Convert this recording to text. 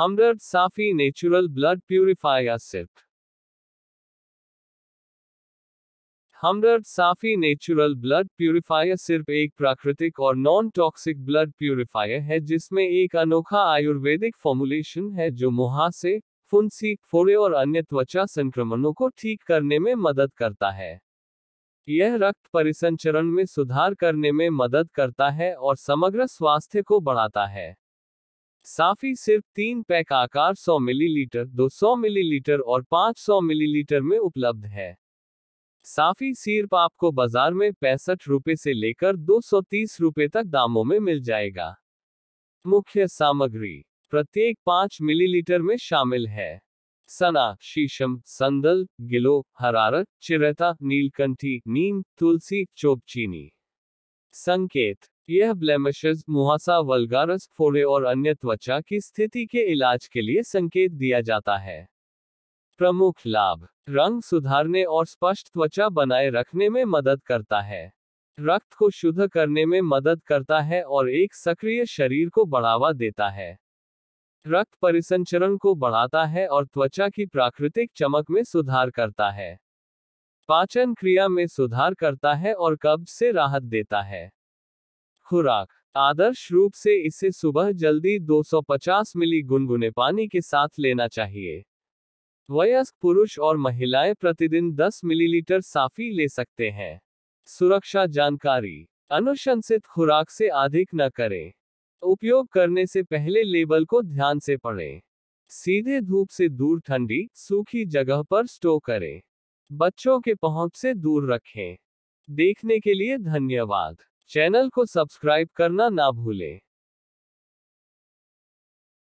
हमदर्द Safi natural blood purifier sip Hamdard Safi natural blood purifier सिर्फ एक प्राकृतिक और नॉन टॉक्सिक ब्लड प्यूरिफायर है जिसमें एक अनोखा आयुर्वेदिक फॉर्मुलेशन है जो मुहासे फुंसी फोड़े और अन्य त्वचा संक्रमणों को ठीक करने में मदद करता है यह रक्त परिसंचरण में सुधार करने में मदद करता है और समग्र स्वास्थ्य को बढ़ाता है साफी सिर्फ तीन पैक आकार 100 मिलीलीटर 200 मिलीलीटर और 500 मिलीलीटर में उपलब्ध है साफी सिर्फ आपको बाजार में पैंसठ रुपए से लेकर दो सौ तीस रुपए तक दामों में मिल जाएगा मुख्य सामग्री प्रत्येक 5 मिलीलीटर में शामिल है सना शीशम संदल गिलो हरारत चिरता नीलकंठी नीम तुलसी चोपचीनी संकेत यह ब्लेमिशेस मुहासा वलगारस फोरे और अन्य त्वचा की स्थिति के इलाज के लिए संकेत दिया जाता है प्रमुख लाभ रंग सुधारने और स्पष्ट त्वचा बनाए रखने में मदद करता है रक्त को शुद्ध करने में मदद करता है और एक सक्रिय शरीर को बढ़ावा देता है रक्त परिसंचरण को बढ़ाता है और त्वचा की प्राकृतिक चमक में सुधार करता है पाचन क्रिया में सुधार करता है और कब्ज से राहत देता है खुराक आदर्श रूप से इसे सुबह जल्दी 250 मिली गुनगुने पानी के साथ लेना चाहिए वयस्क पुरुष और महिलाएं प्रतिदिन 10 मिलीलीटर साफी ले सकते हैं सुरक्षा जानकारी अनुशंसित खुराक से अधिक न करें उपयोग करने से पहले लेबल को ध्यान से पढ़ें सीधे धूप से दूर ठंडी सूखी जगह पर स्टो करें बच्चों के पहुंच से दूर रखें देखने के लिए धन्यवाद चैनल को सब्सक्राइब करना ना भूलें